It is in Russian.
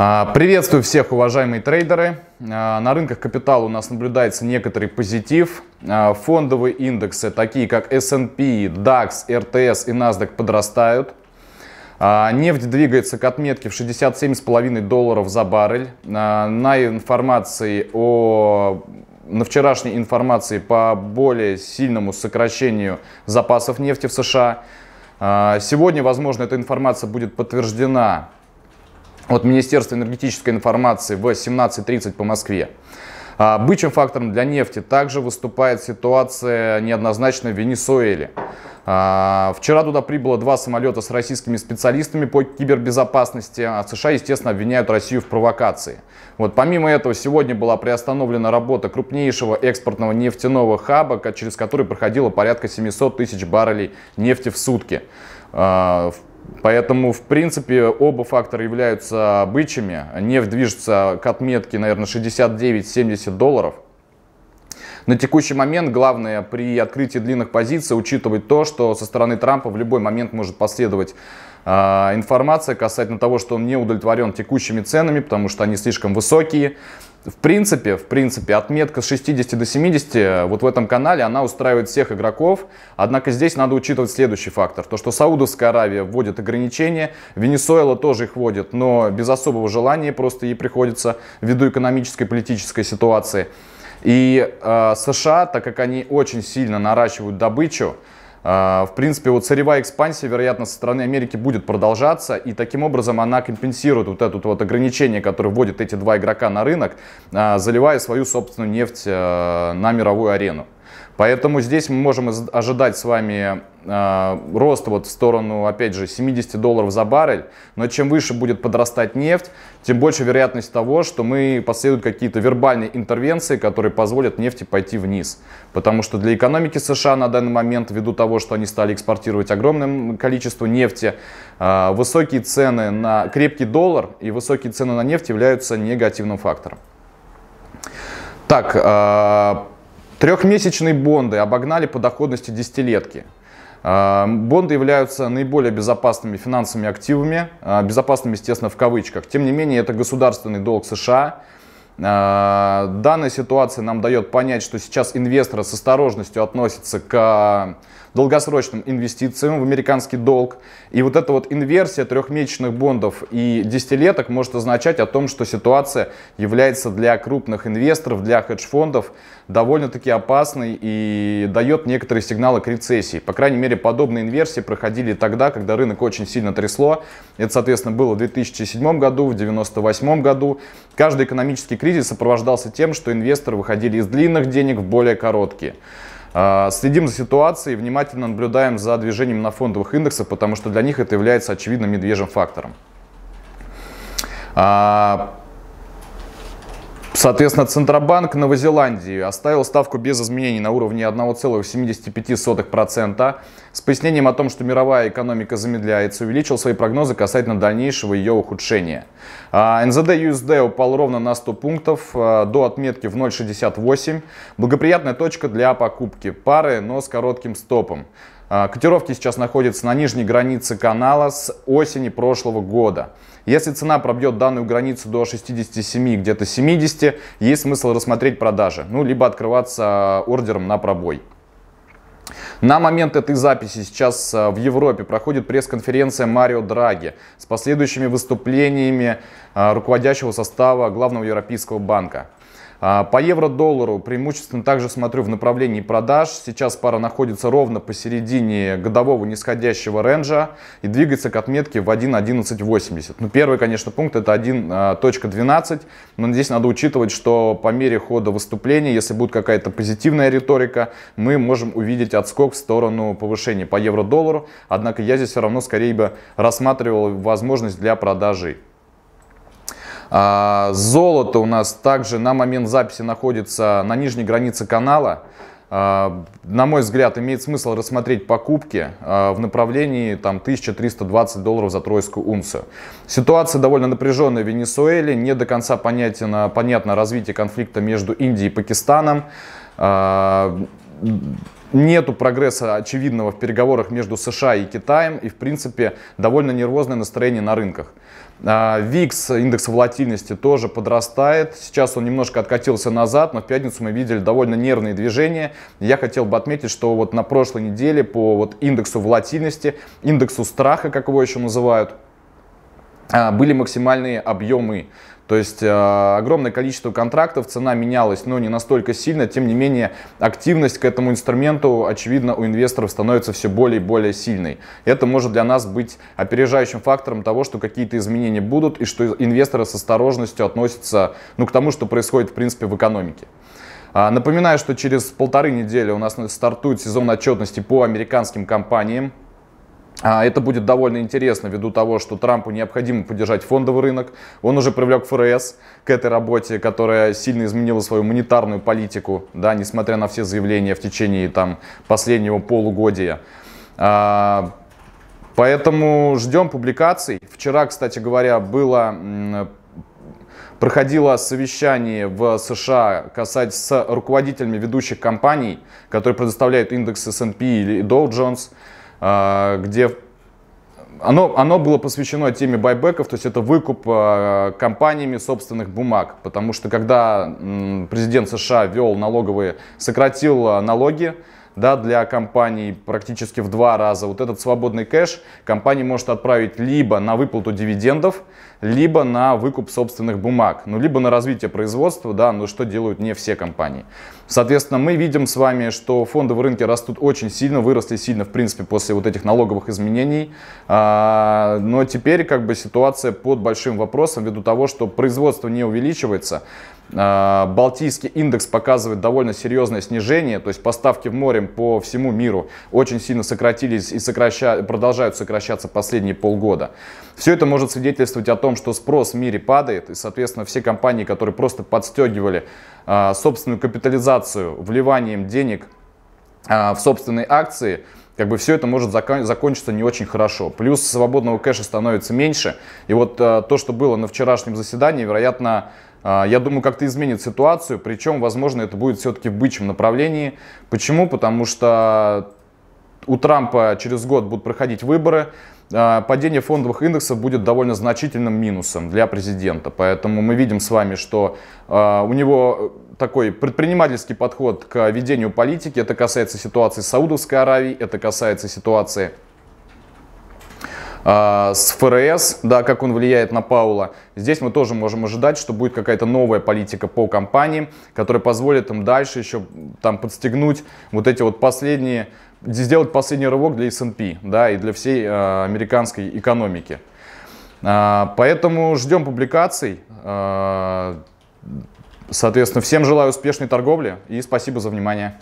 А, приветствую всех, уважаемые трейдеры. А, на рынках капитала у нас наблюдается некоторый позитив. А, фондовые индексы, такие как S&P, DAX, RTS и NASDAQ подрастают. Нефть двигается к отметке в 67,5 долларов за баррель. На информации о на вчерашней информации по более сильному сокращению запасов нефти в США. Сегодня, возможно, эта информация будет подтверждена от Министерства энергетической информации в 17.30 по Москве. А, бычьим фактором для нефти также выступает ситуация неоднозначная в Венесуэле. А, вчера туда прибыло два самолета с российскими специалистами по кибербезопасности, а США, естественно, обвиняют Россию в провокации. Вот, помимо этого, сегодня была приостановлена работа крупнейшего экспортного нефтяного хаба, через который проходило порядка 700 тысяч баррелей нефти в сутки. А, в Поэтому, в принципе, оба фактора являются бычьими. Нефть движется к отметке, наверное, 69-70 долларов. На текущий момент главное при открытии длинных позиций учитывать то, что со стороны Трампа в любой момент может последовать а, информация касательно того, что он не удовлетворен текущими ценами, потому что они слишком высокие. В принципе, в принципе, отметка с 60 до 70 э, вот в этом канале, она устраивает всех игроков. Однако здесь надо учитывать следующий фактор. То, что Саудовская Аравия вводит ограничения, Венесуэла тоже их вводит, но без особого желания просто ей приходится ввиду экономической и политической ситуации. И э, США, так как они очень сильно наращивают добычу, а, в принципе, вот сырьевая экспансия, вероятно, со стороны Америки будет продолжаться, и таким образом она компенсирует вот это вот ограничение, которое вводят эти два игрока на рынок, а, заливая свою собственную нефть а, на мировую арену. Поэтому здесь мы можем ожидать с вами э, рост вот в сторону, опять же, 70 долларов за баррель. Но чем выше будет подрастать нефть, тем больше вероятность того, что мы последуют какие-то вербальные интервенции, которые позволят нефти пойти вниз. Потому что для экономики США на данный момент, ввиду того, что они стали экспортировать огромное количество нефти, э, высокие цены на крепкий доллар и высокие цены на нефть являются негативным фактором. Так, э, Трехмесячные бонды обогнали по доходности десятилетки. А, бонды являются наиболее безопасными финансовыми активами, а, безопасными, естественно, в кавычках. Тем не менее, это государственный долг США. А, данная ситуация нам дает понять, что сейчас инвесторы с осторожностью относятся к долгосрочным инвестициям в американский долг. И вот эта вот инверсия трехмесячных бондов и десятилеток может означать о том, что ситуация является для крупных инвесторов, для хедж-фондов довольно-таки опасной и дает некоторые сигналы к рецессии. По крайней мере, подобные инверсии проходили тогда, когда рынок очень сильно трясло. Это, соответственно, было в 2007 году, в 1998 году. Каждый экономический кризис сопровождался тем, что инвесторы выходили из длинных денег в более короткие. А, следим за ситуацией, внимательно наблюдаем за движением на фондовых индексах, потому что для них это является очевидным медвежьим фактором. А, Соответственно, Центробанк Новой Зеландии оставил ставку без изменений на уровне 1,75%. С пояснением о том, что мировая экономика замедляется, увеличил свои прогнозы касательно дальнейшего ее ухудшения. А, НЗД USD упал ровно на 100 пунктов а, до отметки в 0,68. Благоприятная точка для покупки пары, но с коротким стопом. А, котировки сейчас находятся на нижней границе канала с осени прошлого года. Если цена пробьет данную границу до 67, где-то 70, есть смысл рассмотреть продажи, ну либо открываться а, ордером на пробой. На момент этой записи сейчас э, в Европе проходит пресс-конференция Марио Драги с последующими выступлениями э, руководящего состава Главного Европейского банка. Э, по евро-доллару преимущественно также смотрю в направлении продаж. Сейчас пара находится ровно посередине годового нисходящего ренжа и двигается к отметке в 1.1180. Ну, первый, конечно, пункт это 1.12, но здесь надо учитывать, что по мере хода выступления, если будет какая-то позитивная риторика, мы можем увидеть отскок в сторону повышения по евро-доллару, однако я здесь все равно скорее бы рассматривал возможность для продажи. А, золото у нас также на момент записи находится на нижней границе канала. А, на мой взгляд, имеет смысл рассмотреть покупки а, в направлении там, 1320 долларов за тройскую унцию. Ситуация довольно напряженная в Венесуэле, не до конца понятно, понятно развитие конфликта между Индией и Пакистаном Нету прогресса очевидного в переговорах между США и Китаем и, в принципе, довольно нервозное настроение на рынках. VIX а, индекс волатильности, тоже подрастает. Сейчас он немножко откатился назад, но в пятницу мы видели довольно нервные движения. Я хотел бы отметить, что вот на прошлой неделе по вот индексу волатильности, индексу страха, как его еще называют, а, были максимальные объемы. То есть э, огромное количество контрактов, цена менялась, но не настолько сильно. Тем не менее, активность к этому инструменту, очевидно, у инвесторов становится все более и более сильной. Это может для нас быть опережающим фактором того, что какие-то изменения будут и что инвесторы с осторожностью относятся ну, к тому, что происходит в принципе в экономике. А, напоминаю, что через полторы недели у нас стартует сезон отчетности по американским компаниям. А, это будет довольно интересно ввиду того, что Трампу необходимо поддержать фондовый рынок. Он уже привлек ФРС к этой работе, которая сильно изменила свою монетарную политику, да, несмотря на все заявления в течение там, последнего полугодия. А, поэтому ждем публикаций. Вчера, кстати говоря, было проходило совещание в США касать с руководителями ведущих компаний, которые предоставляют индексы S&P или Dow Jones. А, где оно, оно было посвящено теме байбеков, то есть это выкуп а, компаниями собственных бумаг, потому что когда президент США вел налоговые, сократил а, налоги, да, для компании практически в два раза. Вот этот свободный кэш компания может отправить либо на выплату дивидендов, либо на выкуп собственных бумаг, ну, либо на развитие производства, да, но что делают не все компании. Соответственно, мы видим с вами, что фонды в рынке растут очень сильно, выросли сильно, в принципе, после вот этих налоговых изменений. А, но теперь как бы ситуация под большим вопросом ввиду того, что производство не увеличивается. А, Балтийский индекс показывает довольно серьезное снижение, то есть поставки в море по всему миру очень сильно сократились и сокраща... продолжают сокращаться последние полгода. Все это может свидетельствовать о том, что спрос в мире падает, и, соответственно, все компании, которые просто подстегивали а, собственную капитализацию вливанием денег а, в собственные акции, как бы все это может закон, закончиться не очень хорошо. Плюс свободного кэша становится меньше. И вот а, то, что было на вчерашнем заседании, вероятно, а, я думаю, как-то изменит ситуацию, причем, возможно, это будет все-таки в бычьем направлении. Почему? Потому что у Трампа через год будут проходить выборы, а, падение фондовых индексов будет довольно значительным минусом для президента. Поэтому мы видим с вами, что а, у него такой предпринимательский подход к ведению политики. Это касается ситуации Саудовской Аравии, это касается ситуации а, с ФРС, да, как он влияет на Паула. Здесь мы тоже можем ожидать, что будет какая-то новая политика по компании, которая позволит им дальше еще там подстегнуть вот эти вот последние, сделать последний рывок для S&P, да, и для всей э, американской экономики. Э, поэтому ждем публикаций. Э, соответственно, всем желаю успешной торговли и спасибо за внимание.